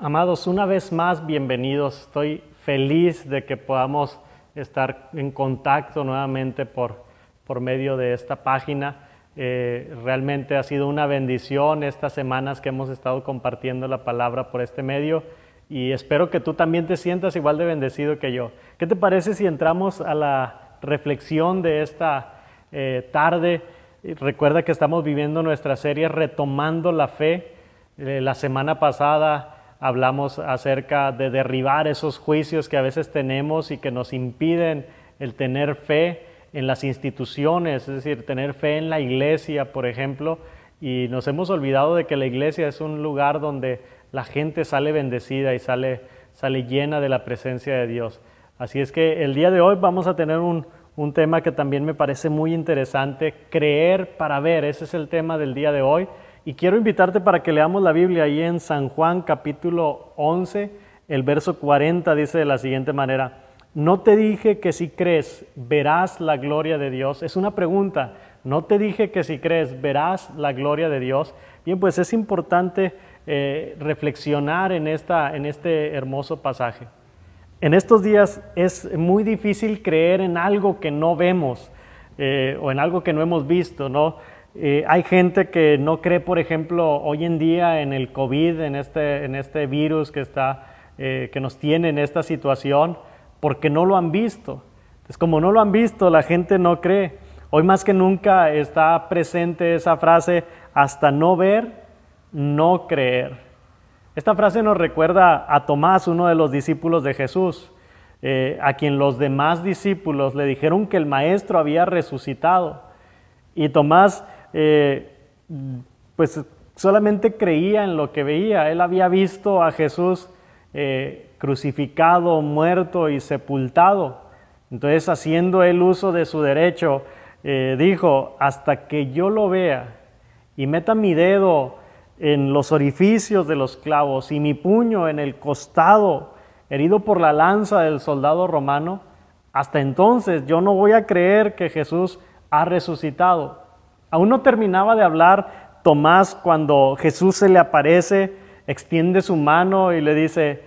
Amados, una vez más, bienvenidos. Estoy feliz de que podamos estar en contacto nuevamente por, medio de esta página. Eh, realmente ha sido una bendición estas semanas que hemos estado compartiendo la palabra por este medio y espero que tú también te sientas igual de bendecido que yo. ¿Qué te parece si entramos a la reflexión de esta eh, tarde? Recuerda que estamos viviendo nuestra serie Retomando la Fe. Eh, la semana pasada hablamos acerca de derribar esos juicios que a veces tenemos y que nos impiden el tener fe en las instituciones, es decir, tener fe en la iglesia, por ejemplo, y nos hemos olvidado de que la iglesia es un lugar donde la gente sale bendecida y sale, llena de la presencia de Dios. Así es que el día de hoy vamos a tener un tema que también me parece muy interesante, creer para ver, ese es el tema del día de hoy. Y quiero invitarte para que leamos la Biblia ahí en San Juan capítulo 11, el verso 40 dice de la siguiente manera, no te dije que si crees verás la gloria de Dios. Es una pregunta, no te dije que si crees verás la gloria de Dios. Bien, pues es importante eh, reflexionar en, esta, en este hermoso pasaje. En estos días es muy difícil creer en algo que no vemos eh, o en algo que no hemos visto, ¿no? Eh, hay gente que no cree, por ejemplo, hoy en día en el COVID, en este, en este virus que, está, eh, que nos tiene en esta situación, porque no lo han visto. Entonces, como no lo han visto, la gente no cree. Hoy más que nunca está presente esa frase, hasta no ver, no creer. Esta frase nos recuerda a Tomás, uno de los discípulos de Jesús, eh, a quien los demás discípulos le dijeron que el maestro había resucitado. Y Tomás eh, pues solamente creía en lo que veía. Él había visto a Jesús eh, crucificado, muerto y sepultado. Entonces, haciendo el uso de su derecho, eh, dijo, hasta que yo lo vea y meta mi dedo en los orificios de los clavos y mi puño en el costado herido por la lanza del soldado romano, hasta entonces yo no voy a creer que Jesús ha resucitado. Aún no terminaba de hablar Tomás cuando Jesús se le aparece, extiende su mano y le dice,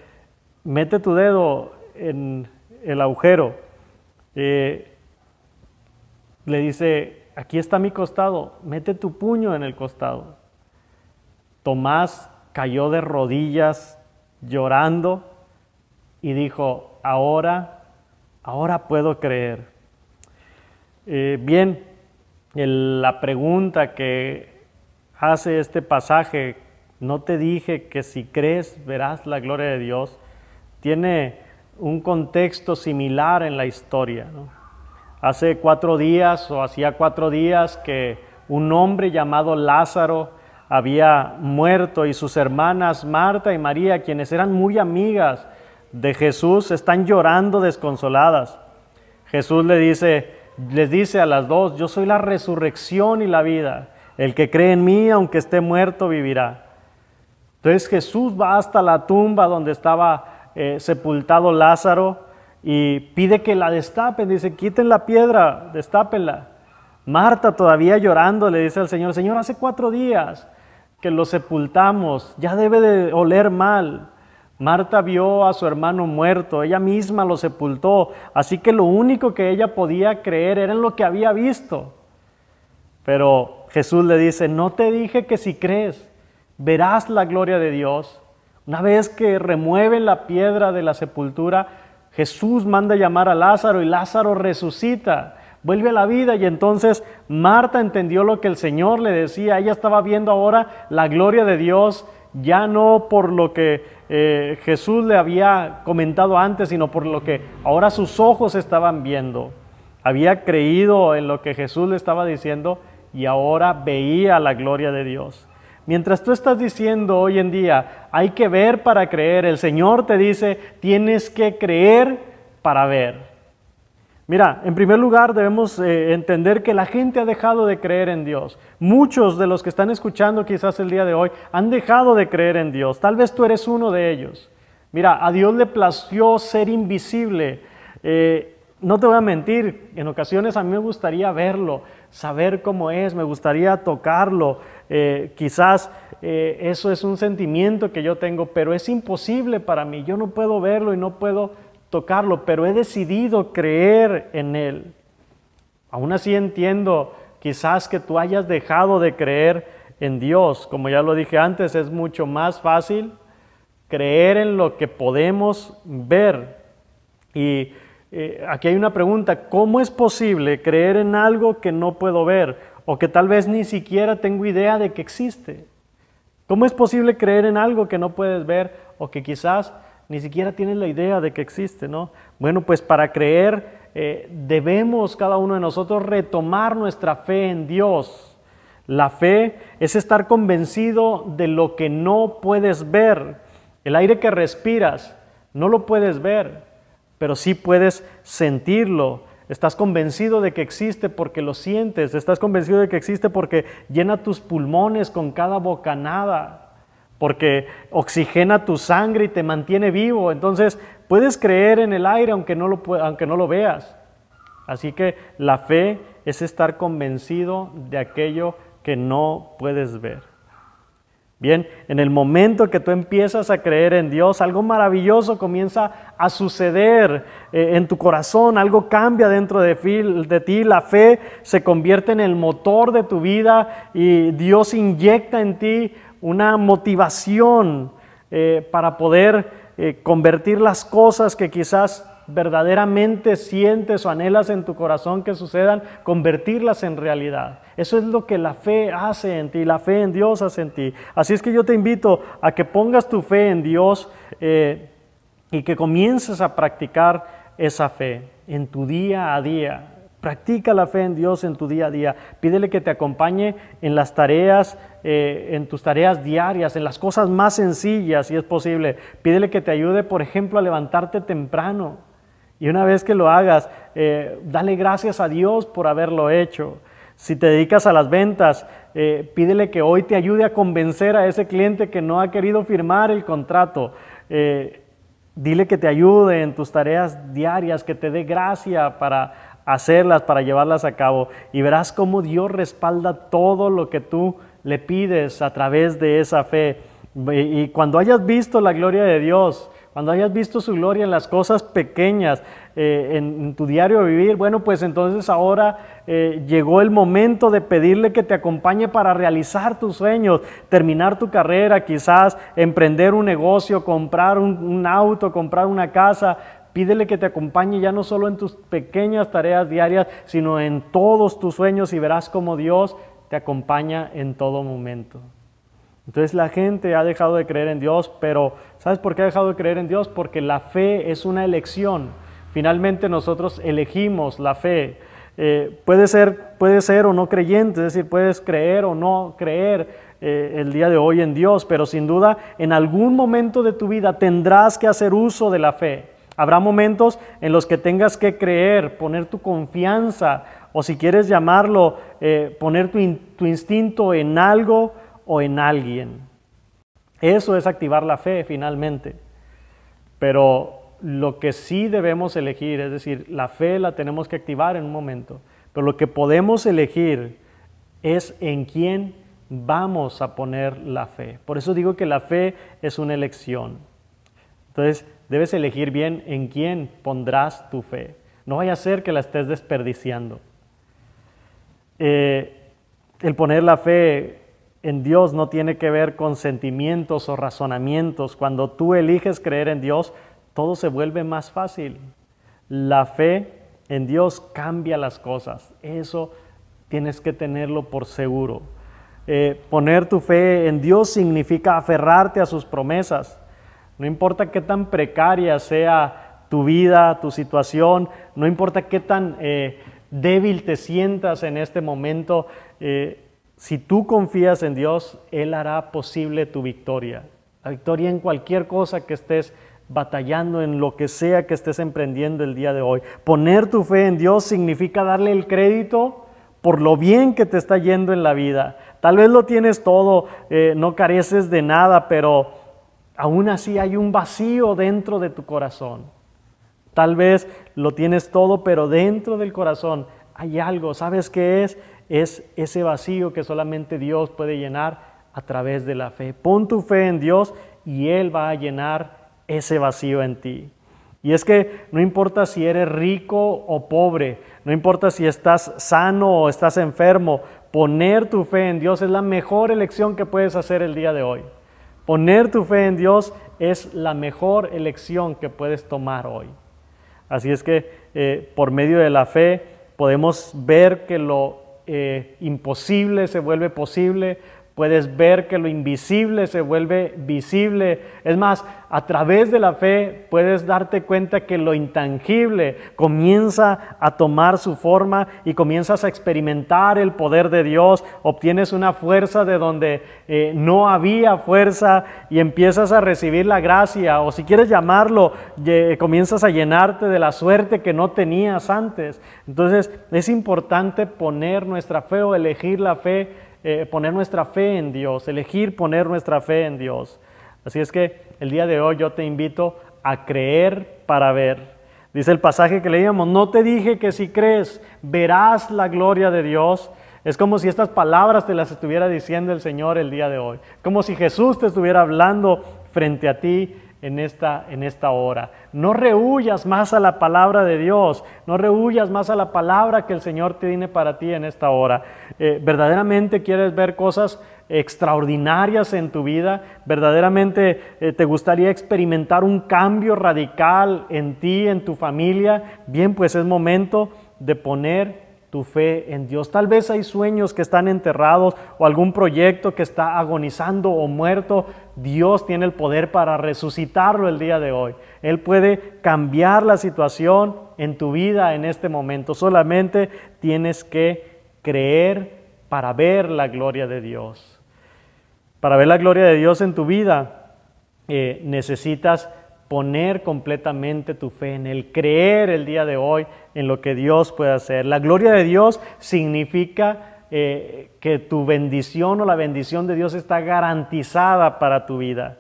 mete tu dedo en el agujero. Eh, le dice, aquí está mi costado, mete tu puño en el costado. Tomás cayó de rodillas llorando y dijo, ahora, ahora puedo creer. Eh, bien, la pregunta que hace este pasaje, no te dije que si crees verás la gloria de Dios, tiene un contexto similar en la historia. Hace cuatro días o hacía cuatro días que un hombre llamado Lázaro había muerto y sus hermanas Marta y María, quienes eran muy amigas de Jesús, están llorando desconsoladas. Jesús le dice, les dice a las dos, yo soy la resurrección y la vida. El que cree en mí, aunque esté muerto, vivirá. Entonces Jesús va hasta la tumba donde estaba eh, sepultado Lázaro y pide que la destapen. Dice, quiten la piedra, destápenla. Marta todavía llorando le dice al Señor, Señor, hace cuatro días que lo sepultamos, ya debe de oler mal. Marta vio a su hermano muerto, ella misma lo sepultó, así que lo único que ella podía creer era en lo que había visto. Pero Jesús le dice, no te dije que si crees, verás la gloria de Dios. Una vez que remueven la piedra de la sepultura, Jesús manda llamar a Lázaro y Lázaro resucita, vuelve a la vida y entonces Marta entendió lo que el Señor le decía, ella estaba viendo ahora la gloria de Dios ya no por lo que eh, Jesús le había comentado antes, sino por lo que ahora sus ojos estaban viendo. Había creído en lo que Jesús le estaba diciendo y ahora veía la gloria de Dios. Mientras tú estás diciendo hoy en día, hay que ver para creer, el Señor te dice, tienes que creer para ver. Mira, en primer lugar debemos eh, entender que la gente ha dejado de creer en Dios. Muchos de los que están escuchando quizás el día de hoy han dejado de creer en Dios. Tal vez tú eres uno de ellos. Mira, a Dios le plació ser invisible. Eh, no te voy a mentir, en ocasiones a mí me gustaría verlo, saber cómo es, me gustaría tocarlo. Eh, quizás eso es un sentimiento que yo tengo, pero es imposible para mí. Yo no puedo verlo y no puedo pero he decidido creer en Él. Aún así entiendo quizás que tú hayas dejado de creer en Dios. Como ya lo dije antes, es mucho más fácil creer en lo que podemos ver. Y eh, aquí hay una pregunta, ¿cómo es posible creer en algo que no puedo ver o que tal vez ni siquiera tengo idea de que existe? ¿Cómo es posible creer en algo que no puedes ver o que quizás ni siquiera tienes la idea de que existe, ¿no? Bueno, pues para creer eh, debemos cada uno de nosotros retomar nuestra fe en Dios. La fe es estar convencido de lo que no puedes ver. El aire que respiras no lo puedes ver, pero sí puedes sentirlo. Estás convencido de que existe porque lo sientes, estás convencido de que existe porque llena tus pulmones con cada bocanada porque oxigena tu sangre y te mantiene vivo. Entonces, puedes creer en el aire aunque no lo, aunque no lo veas. Así que la fe es estar convencido de aquello que no puedes ver. Bien, en el momento que tú empiezas a creer en Dios, algo maravilloso comienza a suceder eh, en tu corazón, algo cambia dentro de, ti, la fe se convierte en el motor de tu vida y Dios inyecta en ti una motivación eh, para poder eh, convertir las cosas que quizás verdaderamente sientes o anhelas en tu corazón que sucedan, convertirlas en realidad. Eso es lo que la fe hace en ti, la fe en Dios hace en ti. Así es que yo te invito a que pongas tu fe en Dios eh, y que comiences a practicar esa fe en tu día a día. Practica la fe en Dios en tu día a día. Pídele que te acompañe en las tareas, eh, en tus tareas diarias, en las cosas más sencillas, si es posible. Pídele que te ayude, por ejemplo, a levantarte temprano y una vez que lo hagas, eh, dale gracias a Dios por haberlo hecho. Si te dedicas a las ventas, eh, pídele que hoy te ayude a convencer a ese cliente que no ha querido firmar el contrato. Eh, dile que te ayude en tus tareas diarias, que te dé gracia para hacerlas, para llevarlas a cabo. Y verás cómo Dios respalda todo lo que tú le pides a través de esa fe. Y cuando hayas visto la gloria de Dios, cuando hayas visto su gloria en las cosas pequeñas, eh, en, tu diario vivir, bueno, pues entonces ahora eh, llegó el momento de pedirle que te acompañe para realizar tus sueños, terminar tu carrera, quizás emprender un negocio, comprar un, auto, comprar una casa, Pídele que te acompañe ya no solo en tus pequeñas tareas diarias, sino en todos tus sueños y verás cómo Dios te acompaña en todo momento. Entonces la gente ha dejado de creer en Dios, pero ¿sabes por qué ha dejado de creer en Dios? Porque la fe es una elección. Finalmente nosotros elegimos la fe. Eh, puede, ser, o no creyente, es decir, puedes creer o no creer eh, el día de hoy en Dios, pero sin duda en algún momento de tu vida tendrás que hacer uso de la fe. Habrá momentos en los que tengas que creer, poner tu confianza o si quieres llamarlo, eh, poner tu, tu instinto en algo o en alguien. Eso es activar la fe finalmente. Pero lo que sí debemos elegir, es decir, la fe la tenemos que activar en un momento, pero lo que podemos elegir es en quién vamos a poner la fe. Por eso digo que la fe es una elección. Entonces, debes elegir bien en quién pondrás tu fe. No vaya a ser que la estés desperdiciando. Eh, el poner la fe en Dios no tiene que ver con sentimientos o razonamientos. Cuando tú eliges creer en Dios, todo se vuelve más fácil. La fe en Dios cambia las cosas. Eso tienes que tenerlo por seguro. Eh, poner tu fe en Dios significa aferrarte a sus promesas. No importa qué tan precaria sea tu vida, tu situación, no importa qué tan eh, débil te sientas en este momento, eh, si tú confías en Dios, Él hará posible tu victoria. La victoria en cualquier cosa que estés batallando, en lo que sea que estés emprendiendo el día de hoy. Poner tu fe en Dios significa darle el crédito por lo bien que te está yendo en la vida. Tal vez lo tienes todo, eh, no careces de nada, pero aún así hay un vacío dentro de tu corazón. Tal vez lo tienes todo, pero dentro del corazón hay algo. ¿Sabes qué es? es ese vacío que solamente Dios puede llenar a través de la fe. Pon tu fe en Dios y Él va a llenar ese vacío en ti. Y es que no importa si eres rico o pobre, no importa si estás sano o estás enfermo, poner tu fe en Dios es la mejor elección que puedes hacer el día de hoy. Poner tu fe en Dios es la mejor elección que puedes tomar hoy. Así es que eh, por medio de la fe podemos ver que lo eh, imposible se vuelve posible, Puedes ver que lo invisible se vuelve visible. Es más, a través de la fe puedes darte cuenta que lo intangible comienza a tomar su forma y comienzas a experimentar el poder de Dios. Obtienes una fuerza de donde eh, no había fuerza y empiezas a recibir la gracia. O si quieres llamarlo, comienzas a llenarte de la suerte que no tenías antes. Entonces es importante poner nuestra fe o elegir la fe eh, poner nuestra fe en Dios, elegir poner nuestra fe en Dios. Así es que el día de hoy yo te invito a creer para ver. Dice el pasaje que leíamos, no te dije que si crees verás la gloria de Dios. Es como si estas palabras te las estuviera diciendo el Señor el día de hoy. Como si Jesús te estuviera hablando frente a ti en esta, en esta hora. No rehuyas más a la palabra de Dios, no rehuyas más a la palabra que el Señor te tiene para ti en esta hora. Eh, verdaderamente quieres ver cosas extraordinarias en tu vida, verdaderamente eh, te gustaría experimentar un cambio radical en ti, en tu familia, bien, pues es momento de poner tu fe en Dios. Tal vez hay sueños que están enterrados o algún proyecto que está agonizando o muerto. Dios tiene el poder para resucitarlo el día de hoy. Él puede cambiar la situación en tu vida en este momento. Solamente tienes que creer para ver la gloria de Dios. Para ver la gloria de Dios en tu vida eh, necesitas poner completamente tu fe en Él, creer el día de hoy en lo que Dios puede hacer. La gloria de Dios significa eh, que tu bendición o la bendición de Dios está garantizada para tu vida,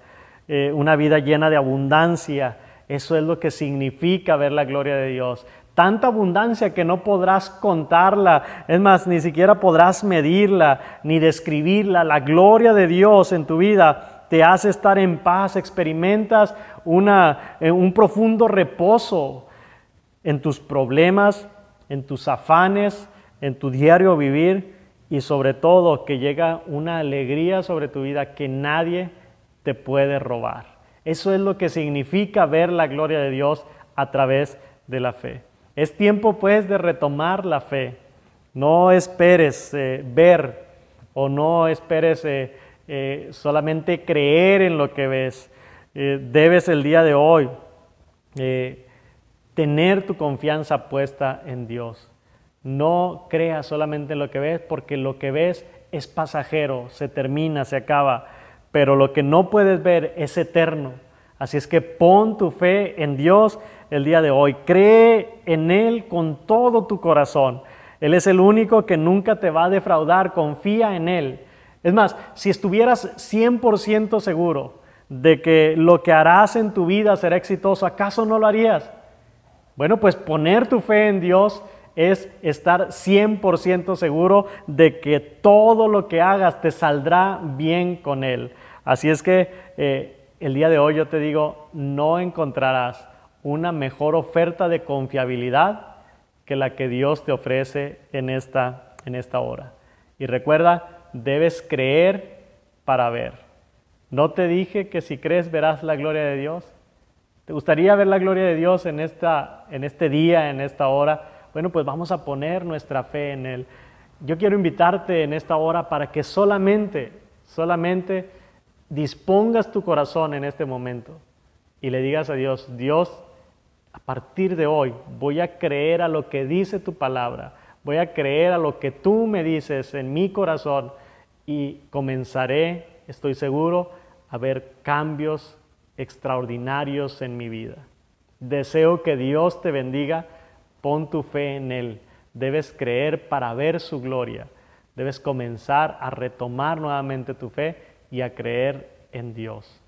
eh, una vida llena de abundancia. Eso es lo que significa ver la gloria de Dios. Tanta abundancia que no podrás contarla, es más, ni siquiera podrás medirla, ni describirla. La gloria de Dios en tu vida te hace estar en paz, experimentas eh, un profundo reposo en tus problemas, en tus afanes, en tu diario vivir y sobre todo que llega una alegría sobre tu vida que nadie te puede robar. Eso es lo que significa ver la gloria de Dios a través de la fe. Es tiempo pues de retomar la fe. No esperes eh, ver o no esperes eh, eh, solamente creer en lo que ves. Eh, debes el día de hoy eh, tener tu confianza puesta en Dios. No creas solamente en lo que ves, porque lo que ves es pasajero, se termina, se acaba, pero lo que no puedes ver es eterno. Así es que pon tu fe en Dios el día de hoy. Cree en Él con todo tu corazón. Él es el único que nunca te va a defraudar. Confía en Él. Es más, si estuvieras 100% seguro de que lo que harás en tu vida será exitoso, ¿acaso no lo harías? Bueno, pues poner tu fe en Dios es estar 100% seguro de que todo lo que hagas te saldrá bien con Él. Así es que eh, el día de hoy yo te digo, no encontrarás una mejor oferta de confiabilidad que la que Dios te ofrece en esta, en esta hora. Y recuerda, debes creer para ver. ¿No te dije que si crees verás la gloria de Dios? ¿Te gustaría ver la gloria de Dios en, esta, en este día, en esta hora? Bueno, pues vamos a poner nuestra fe en Él. Yo quiero invitarte en esta hora para que solamente, solamente dispongas tu corazón en este momento y le digas a Dios, Dios, a partir de hoy voy a creer a lo que dice tu palabra, voy a creer a lo que tú me dices en mi corazón y comenzaré, estoy seguro, a ver cambios extraordinarios en mi vida. Deseo que Dios te bendiga, pon tu fe en Él, debes creer para ver su gloria, debes comenzar a retomar nuevamente tu fe y a creer en Dios.